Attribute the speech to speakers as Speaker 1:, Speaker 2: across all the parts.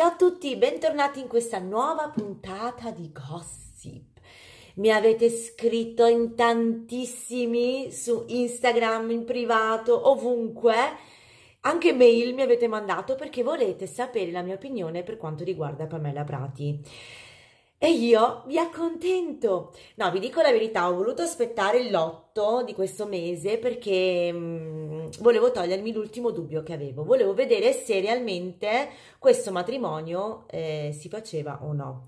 Speaker 1: Ciao a tutti, bentornati in questa nuova puntata di Gossip. Mi avete scritto in tantissimi su Instagram, in privato, ovunque. Anche mail mi avete mandato perché volete sapere la mia opinione per quanto riguarda Pamela Prati. E io vi accontento. No, vi dico la verità, ho voluto aspettare l'otto di questo mese perché mm, volevo togliermi l'ultimo dubbio che avevo, volevo vedere se realmente questo matrimonio eh, si faceva o no.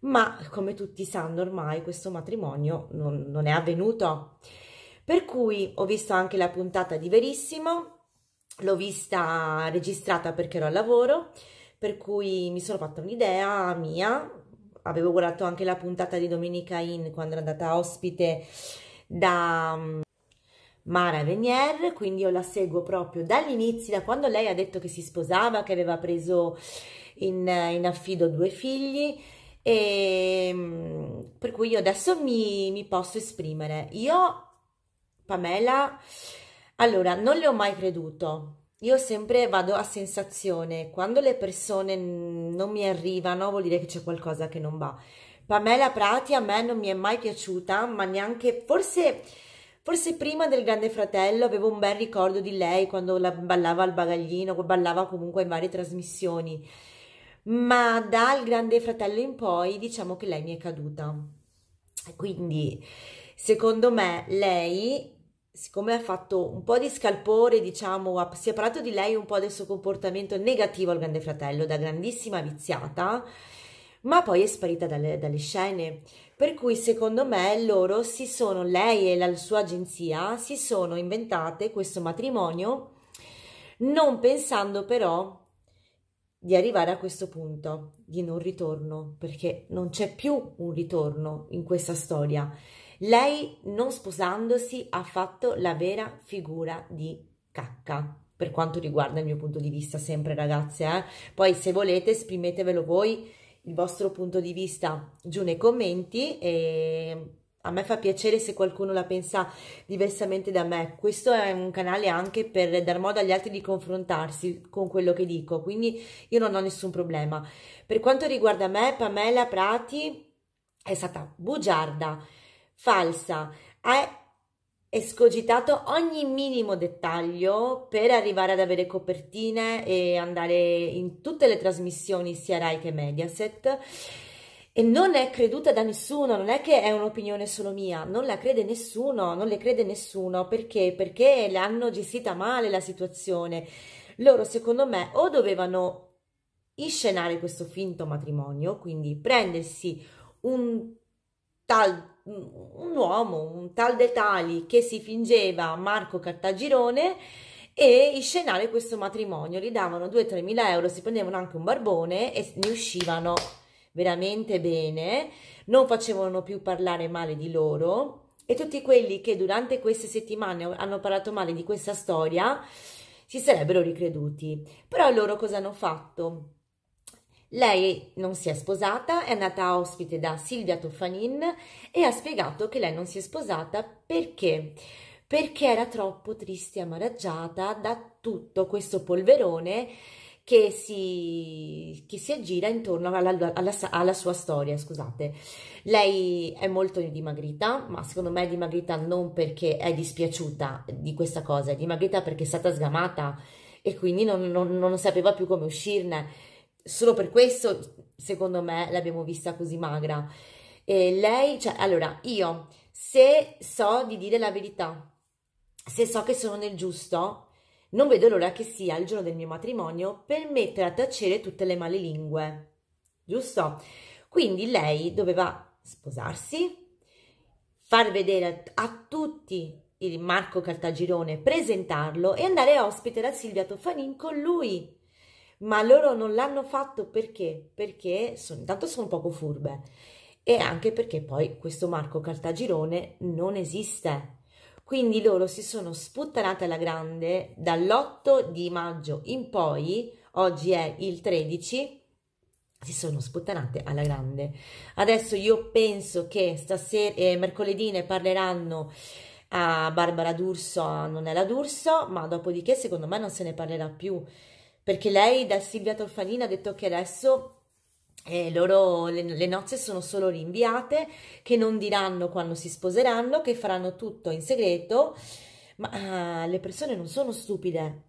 Speaker 1: Ma come tutti sanno ormai questo matrimonio non, non è avvenuto. Per cui ho visto anche la puntata di Verissimo, l'ho vista registrata perché ero al lavoro, per cui mi sono fatta un'idea mia, avevo guardato anche la puntata di Domenica In quando era andata ospite da mm, Mara Venier, quindi io la seguo proprio dall'inizio, da quando lei ha detto che si sposava, che aveva preso in, in affido due figli, e, ehm, per cui io adesso mi, mi posso esprimere. Io, Pamela, allora, non le ho mai creduto, io sempre vado a sensazione, quando le persone non mi arrivano vuol dire che c'è qualcosa che non va. Pamela Prati a me non mi è mai piaciuta, ma neanche, forse Forse prima del Grande Fratello avevo un bel ricordo di lei quando la ballava al bagaglino, ballava comunque in varie trasmissioni. Ma dal Grande Fratello in poi diciamo che lei mi è caduta. Quindi, secondo me, lei siccome ha fatto un po' di scalpore, diciamo, si è parlato di lei un po' del suo comportamento negativo al Grande Fratello, da grandissima viziata, ma poi è sparita dalle, dalle scene. Per cui secondo me loro si sono, lei e la sua agenzia, si sono inventate questo matrimonio non pensando però di arrivare a questo punto di non ritorno, perché non c'è più un ritorno in questa storia. Lei, non sposandosi, ha fatto la vera figura di cacca, per quanto riguarda il mio punto di vista, sempre ragazze. Eh? Poi, se volete, esprimetevelo voi il vostro punto di vista giù nei commenti e a me fa piacere se qualcuno la pensa diversamente da me. Questo è un canale anche per dar modo agli altri di confrontarsi con quello che dico, quindi io non ho nessun problema. Per quanto riguarda me, Pamela Prati è stata bugiarda, falsa, è escogitato ogni minimo dettaglio per arrivare ad avere copertine e andare in tutte le trasmissioni sia Rai che Mediaset e non è creduta da nessuno, non è che è un'opinione solo mia, non la crede nessuno, non le crede nessuno, perché? Perché l'hanno gestita male la situazione. Loro secondo me o dovevano inscenare questo finto matrimonio, quindi prendersi un tal un uomo, un tal De Tali, che si fingeva Marco Cartagirone e scenare questo matrimonio. Gli davano 2-3 mila euro, si prendevano anche un barbone e ne uscivano veramente bene. Non facevano più parlare male di loro. E tutti quelli che durante queste settimane hanno parlato male di questa storia si sarebbero ricreduti. Però loro cosa hanno fatto? Lei non si è sposata, è andata ospite da Silvia Toffanin e ha spiegato che lei non si è sposata perché perché era troppo triste e amareggiata da tutto questo polverone che si, che si aggira intorno alla, alla, alla, sua storia, scusate. Lei è molto dimagrita, ma secondo me è dimagrita non perché è dispiaciuta di questa cosa, è dimagrita perché è stata sgamata e quindi non, non, non sapeva più come uscirne solo per questo, secondo me, l'abbiamo vista così magra. E lei, cioè, allora, io se so di dire la verità, se so che sono nel giusto, non vedo l'ora che sia il giorno del mio matrimonio per mettere a tacere tutte le male lingue, giusto? Quindi lei doveva sposarsi, far vedere a tutti il Marco Caltagirone, presentarlo e andare ospite da Silvia Toffanin con lui ma loro non l'hanno fatto perché? Perché sono, intanto sono poco furbe e anche perché poi questo Marco Cartagirone non esiste. Quindi loro si sono sputtanate alla grande dall'8 di maggio in poi, oggi è il 13, si sono sputtanate alla grande. Adesso io penso che stasera, eh, mercoledì ne parleranno a Barbara D'Urso, a Nonella D'Urso, ma dopodiché secondo me non se ne parlerà più perché lei da Silvia Tolfanini ha detto che adesso eh, loro, le, le, nozze sono solo rinviate, che non diranno quando si sposeranno, che faranno tutto in segreto, ma eh, le persone non sono stupide,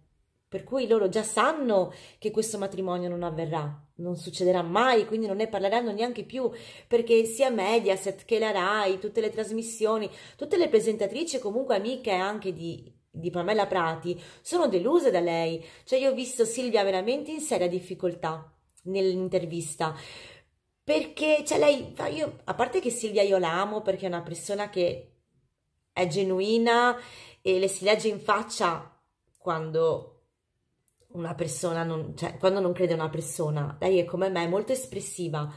Speaker 1: per cui loro già sanno che questo matrimonio non avverrà, non succederà mai, quindi non ne parleranno neanche più, perché sia Mediaset che la RAI, tutte le trasmissioni, tutte le presentatrici comunque amiche anche di di Pamela Prati, sono deluse da lei. Cioè io ho visto Silvia veramente in seria difficoltà nell'intervista. Perché, cioè lei, io, a parte che Silvia io l'amo perché è una persona che è genuina e le si legge in faccia quando una persona non, cioè, quando non crede a una persona. Lei è come me, è molto espressiva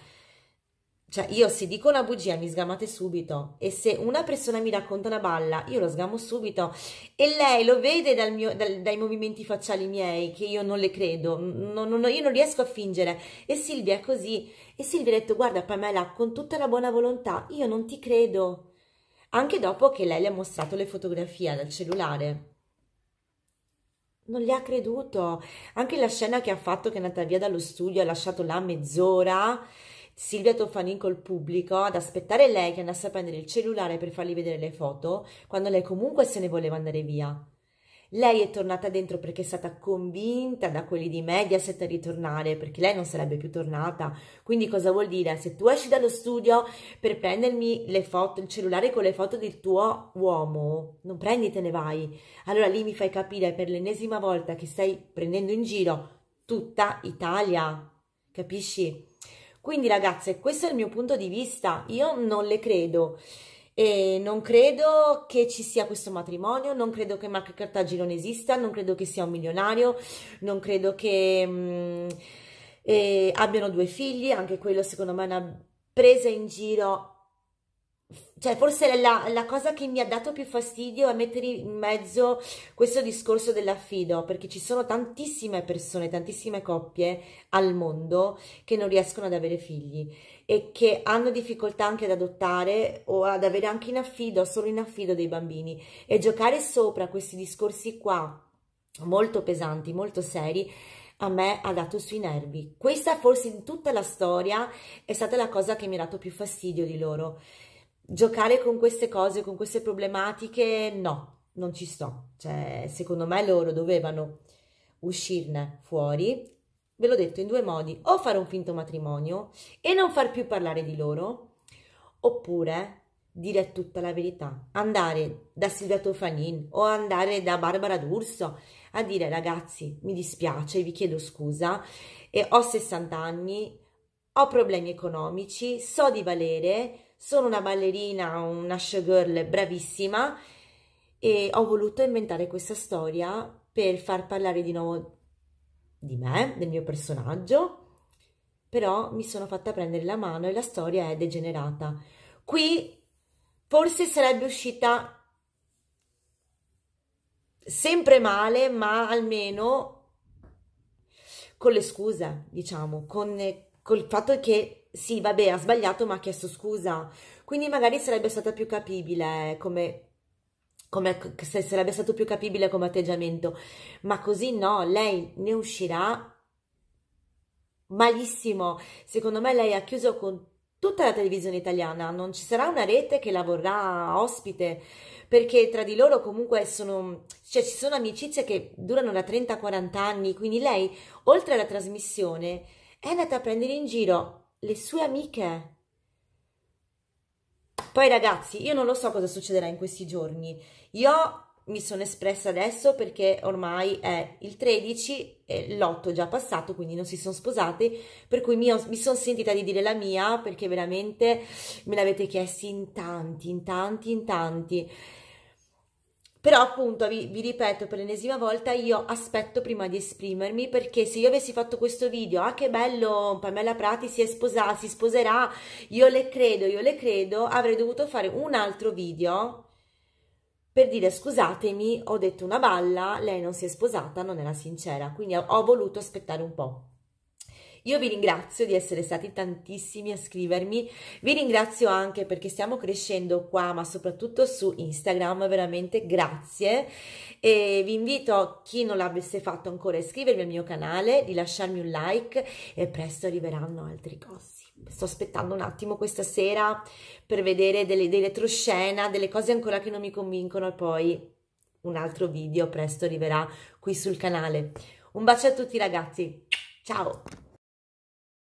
Speaker 1: cioè io se dico una bugia mi sgamate subito e se una persona mi racconta una balla io lo sgamo subito e lei lo vede dal mio, dal, dai movimenti facciali miei che io non le credo, non, non, io non riesco a fingere e Silvia è così e Silvia ha detto guarda Pamela con tutta la buona volontà io non ti credo anche dopo che lei le ha mostrato le fotografie dal cellulare non le ha creduto anche la scena che ha fatto che è andata via dallo studio ha lasciato là mezz'ora Silvia Toffanin col pubblico ad aspettare lei che andasse a prendere il cellulare per fargli vedere le foto, quando lei comunque se ne voleva andare via. Lei è tornata dentro perché è stata convinta da quelli di Mediaset a ritornare, perché lei non sarebbe più tornata. Quindi cosa vuol dire? Se tu esci dallo studio per prendermi le foto, il cellulare con le foto del tuo uomo, non prendi, te ne vai. Allora lì mi fai capire per l'ennesima volta che stai prendendo in giro tutta Italia, capisci? Quindi ragazze, questo è il mio punto di vista, io non le credo. E non credo che ci sia questo matrimonio, non credo che Marco Cartagine non esista, non credo che sia un milionario, non credo che mh, mm, eh, abbiano due figli, anche quello secondo me è una presa in giro cioè forse la, la, cosa che mi ha dato più fastidio è mettere in mezzo questo discorso dell'affido, perché ci sono tantissime persone, tantissime coppie al mondo che non riescono ad avere figli e che hanno difficoltà anche ad adottare o ad avere anche in affido, solo in affido dei bambini e giocare sopra questi discorsi qua molto pesanti, molto seri, a me ha dato sui nervi. Questa forse in tutta la storia è stata la cosa che mi ha dato più fastidio di loro giocare con queste cose, con queste problematiche, no, non ci sto. Cioè, secondo me loro dovevano uscirne fuori, ve l'ho detto in due modi, o fare un finto matrimonio e non far più parlare di loro, oppure dire tutta la verità, andare da Silvia Tofanin o andare da Barbara D'Urso a dire ragazzi mi dispiace, vi chiedo scusa, e ho 60 anni, ho problemi economici, so di valere, sono una ballerina, una showgirl bravissima e ho voluto inventare questa storia per far parlare di nuovo di me, del mio personaggio, però mi sono fatta prendere la mano e la storia è degenerata. Qui forse sarebbe uscita sempre male, ma almeno con le scuse, diciamo, con eh, col fatto che sì, vabbè, ha sbagliato ma ha chiesto scusa. Quindi magari sarebbe stata più capibile come, come se sarebbe stato più capibile come atteggiamento. Ma così no, lei ne uscirà malissimo. Secondo me lei ha chiuso con tutta la televisione italiana, non ci sarà una rete che la vorrà ospite, perché tra di loro comunque sono, cioè ci sono amicizie che durano da 30-40 anni, quindi lei, oltre alla trasmissione, è andata a prendere in giro le sue amiche. Poi ragazzi, io non lo so cosa succederà in questi giorni. Io mi sono espressa adesso perché ormai è il 13 e l'8 è già passato, quindi non si sono sposate, per cui mio, mi sono sentita di dire la mia perché veramente me l'avete chiesto in tanti, in tanti, in tanti però appunto vi, vi ripeto per l'ennesima volta io aspetto prima di esprimermi perché se io avessi fatto questo video ah che bello Pamela Prati si è sposata si sposerà io le credo io le credo avrei dovuto fare un altro video per dire scusatemi ho detto una balla lei non si è sposata non era sincera quindi ho voluto aspettare un po' Io vi ringrazio di essere stati tantissimi a scrivermi, vi ringrazio anche perché stiamo crescendo qua, ma soprattutto su Instagram, veramente grazie. E vi invito, chi non l'avesse fatto ancora, a iscrivervi al mio canale, di lasciarmi un like e presto arriveranno altri cossi. Sto aspettando un attimo questa sera per vedere delle, delle retroscena, delle cose ancora che non mi convincono e poi un altro video presto arriverà qui sul canale. Un bacio a tutti ragazzi, ciao!